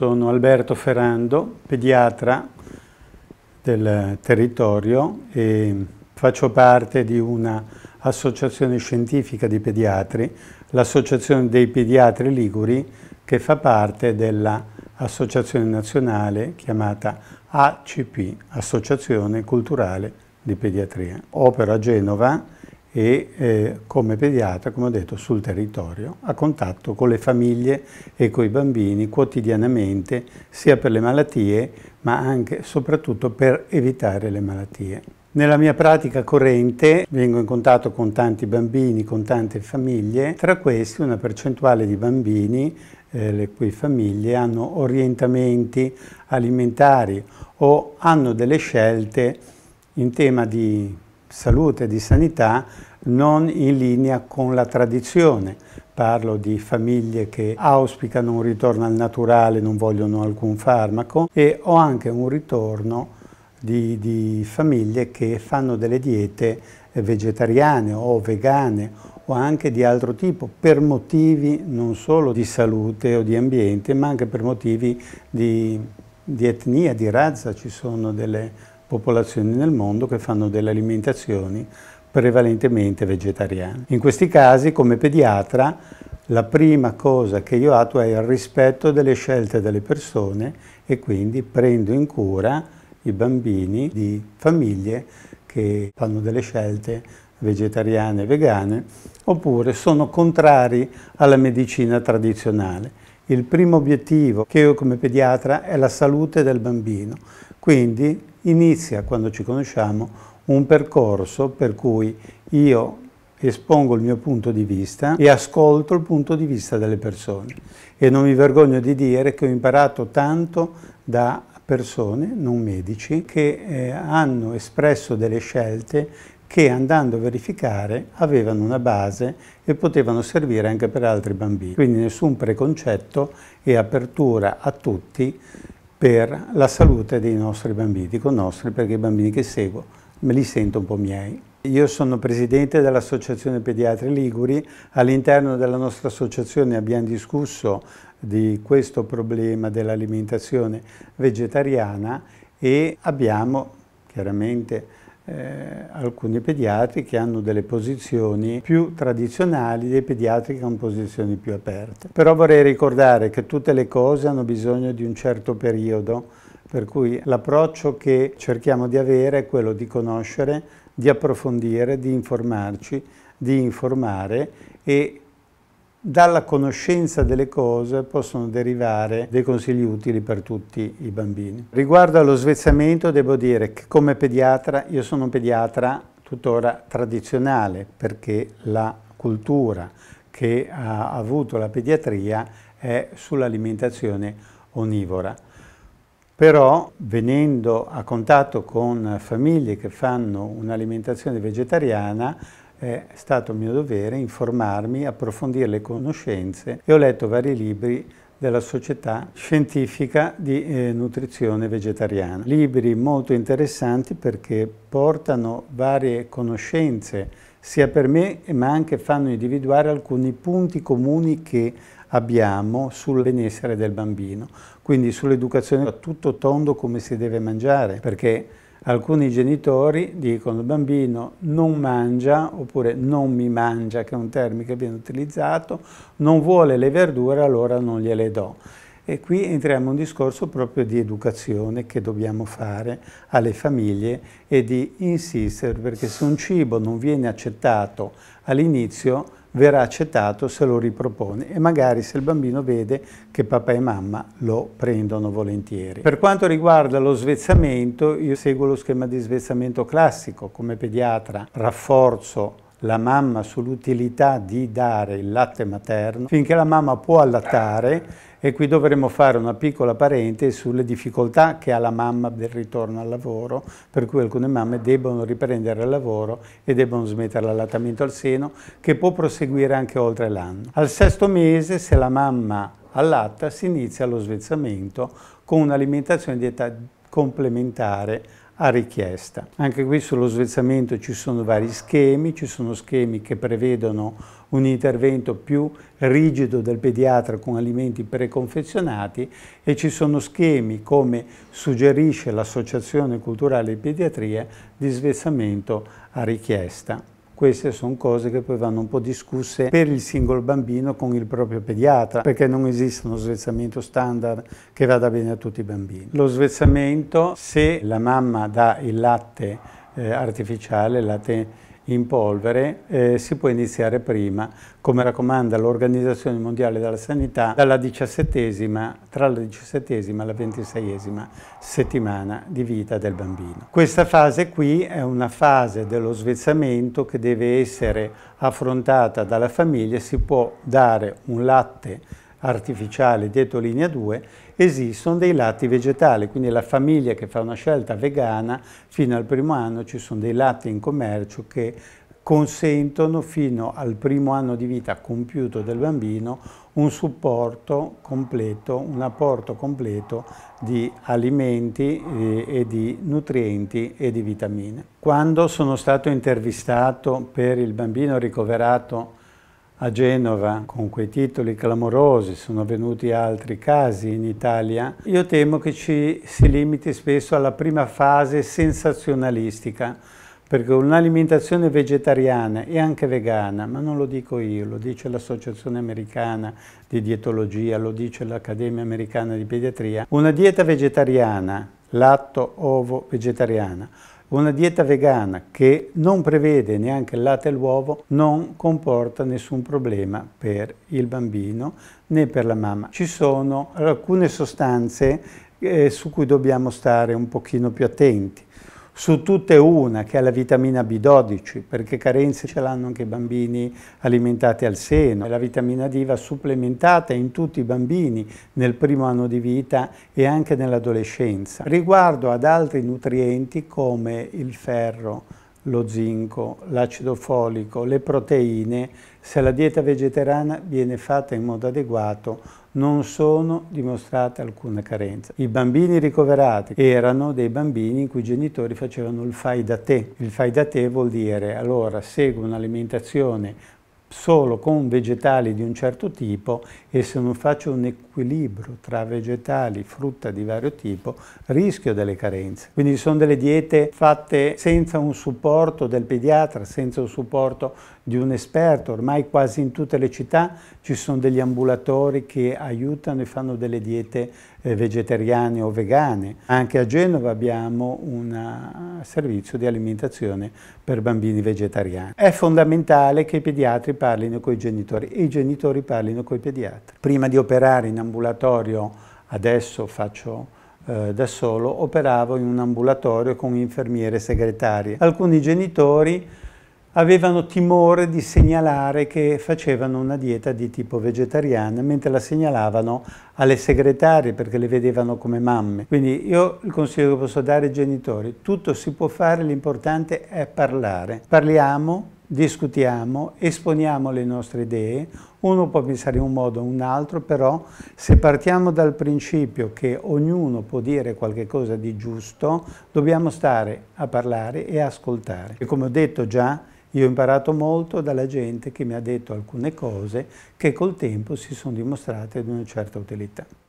Sono Alberto Ferrando, pediatra del territorio e faccio parte di un'associazione scientifica di pediatri, l'Associazione dei Pediatri Liguri, che fa parte dell'associazione nazionale chiamata ACP, Associazione Culturale di Pediatria. Opero a Genova e eh, come pediatra, come ho detto, sul territorio, a contatto con le famiglie e con i bambini quotidianamente, sia per le malattie, ma anche e soprattutto per evitare le malattie. Nella mia pratica corrente vengo in contatto con tanti bambini, con tante famiglie, tra questi una percentuale di bambini eh, le cui famiglie hanno orientamenti alimentari o hanno delle scelte in tema di salute e di sanità non in linea con la tradizione. Parlo di famiglie che auspicano un ritorno al naturale, non vogliono alcun farmaco e ho anche un ritorno di, di famiglie che fanno delle diete vegetariane o vegane o anche di altro tipo per motivi non solo di salute o di ambiente ma anche per motivi di, di etnia, di razza. Ci sono delle popolazioni nel mondo che fanno delle alimentazioni prevalentemente vegetariani. In questi casi, come pediatra, la prima cosa che io attuo è il rispetto delle scelte delle persone e quindi prendo in cura i bambini di famiglie che fanno delle scelte vegetariane e vegane oppure sono contrari alla medicina tradizionale. Il primo obiettivo che io come pediatra è la salute del bambino, quindi inizia quando ci conosciamo un percorso per cui io espongo il mio punto di vista e ascolto il punto di vista delle persone. E non mi vergogno di dire che ho imparato tanto da persone, non medici, che eh, hanno espresso delle scelte che andando a verificare avevano una base e potevano servire anche per altri bambini. Quindi nessun preconcetto e apertura a tutti per la salute dei nostri bambini. Dico nostri perché i bambini che seguo me li sento un po' miei. Io sono presidente dell'Associazione Pediatri Liguri, all'interno della nostra associazione abbiamo discusso di questo problema dell'alimentazione vegetariana e abbiamo chiaramente eh, alcuni pediatri che hanno delle posizioni più tradizionali dei pediatri che hanno posizioni più aperte. Però vorrei ricordare che tutte le cose hanno bisogno di un certo periodo per cui l'approccio che cerchiamo di avere è quello di conoscere, di approfondire, di informarci, di informare e dalla conoscenza delle cose possono derivare dei consigli utili per tutti i bambini. Riguardo allo svezzamento devo dire che come pediatra, io sono un pediatra tuttora tradizionale perché la cultura che ha avuto la pediatria è sull'alimentazione onivora. Però venendo a contatto con famiglie che fanno un'alimentazione vegetariana è stato mio dovere informarmi, approfondire le conoscenze e ho letto vari libri della Società Scientifica di eh, Nutrizione Vegetariana. Libri molto interessanti perché portano varie conoscenze sia per me ma anche fanno individuare alcuni punti comuni che abbiamo sul benessere del bambino, quindi sull'educazione a tutto tondo come si deve mangiare, perché alcuni genitori dicono il bambino non mangia oppure non mi mangia, che è un termine che viene utilizzato, non vuole le verdure allora non gliele do. E qui entriamo in un discorso proprio di educazione che dobbiamo fare alle famiglie e di insistere, perché se un cibo non viene accettato all'inizio verrà accettato se lo ripropone e magari se il bambino vede che papà e mamma lo prendono volentieri. Per quanto riguarda lo svezzamento, io seguo lo schema di svezzamento classico come pediatra, rafforzo la mamma sull'utilità di dare il latte materno finché la mamma può allattare e qui dovremmo fare una piccola parentesi sulle difficoltà che ha la mamma del ritorno al lavoro, per cui alcune mamme debbono riprendere il lavoro e debbono smettere l'allattamento al seno, che può proseguire anche oltre l'anno. Al sesto mese, se la mamma allatta, si inizia lo svezzamento con un'alimentazione di età complementare a richiesta. Anche qui sullo svezzamento ci sono vari schemi, ci sono schemi che prevedono un intervento più rigido del pediatra con alimenti preconfezionati e ci sono schemi, come suggerisce l'Associazione Culturale di Pediatria, di svezzamento a richiesta queste sono cose che poi vanno un po' discusse per il singolo bambino con il proprio pediatra, perché non esiste uno svezzamento standard che vada bene a tutti i bambini. Lo svezzamento, se la mamma dà il latte eh, artificiale, il latte in polvere eh, si può iniziare prima, come raccomanda l'Organizzazione Mondiale della Sanità, dalla tra la diciassettesima e la ventiseiesima settimana di vita del bambino. Questa fase qui è una fase dello svezzamento che deve essere affrontata dalla famiglia, si può dare un latte artificiale dietro linea 2 esistono dei latti vegetali, quindi la famiglia che fa una scelta vegana, fino al primo anno ci sono dei latti in commercio che consentono fino al primo anno di vita compiuto del bambino un supporto completo, un apporto completo di alimenti eh, e di nutrienti e di vitamine. Quando sono stato intervistato per il bambino ricoverato a Genova con quei titoli clamorosi, sono venuti altri casi in Italia, io temo che ci si limiti spesso alla prima fase sensazionalistica, perché un'alimentazione vegetariana e anche vegana, ma non lo dico io, lo dice l'Associazione Americana di Dietologia, lo dice l'Accademia Americana di Pediatria, una dieta vegetariana, latto, ovo, vegetariana, una dieta vegana che non prevede neanche il latte e l'uovo non comporta nessun problema per il bambino né per la mamma. Ci sono alcune sostanze eh, su cui dobbiamo stare un pochino più attenti su tutte una, che è la vitamina B12, perché carenze ce l'hanno anche i bambini alimentati al seno. La vitamina D va supplementata in tutti i bambini nel primo anno di vita e anche nell'adolescenza. Riguardo ad altri nutrienti come il ferro, lo zinco, l'acido folico, le proteine, se la dieta vegetariana viene fatta in modo adeguato non sono dimostrate alcune carenze. I bambini ricoverati erano dei bambini in cui i genitori facevano il fai da te. Il fai da te vuol dire allora seguo un'alimentazione solo con vegetali di un certo tipo e se non faccio un'equazione equilibrio tra vegetali, frutta di vario tipo, rischio delle carenze. Quindi sono delle diete fatte senza un supporto del pediatra, senza un supporto di un esperto. Ormai quasi in tutte le città ci sono degli ambulatori che aiutano e fanno delle diete eh, vegetariane o vegane. Anche a Genova abbiamo un eh, servizio di alimentazione per bambini vegetariani. È fondamentale che i pediatri parlino con i genitori e i genitori parlino con i pediatri. Prima di operare in ambulazione ambulatorio, adesso faccio eh, da solo, operavo in un ambulatorio con infermiere segretarie. Alcuni genitori avevano timore di segnalare che facevano una dieta di tipo vegetariana mentre la segnalavano alle segretarie perché le vedevano come mamme. Quindi io il consiglio che posso dare ai genitori, tutto si può fare, l'importante è parlare. Parliamo, discutiamo, esponiamo le nostre idee, uno può pensare in un modo o in un altro, però se partiamo dal principio che ognuno può dire qualcosa di giusto, dobbiamo stare a parlare e ascoltare. E come ho detto già, io ho imparato molto dalla gente che mi ha detto alcune cose che col tempo si sono dimostrate di una certa utilità.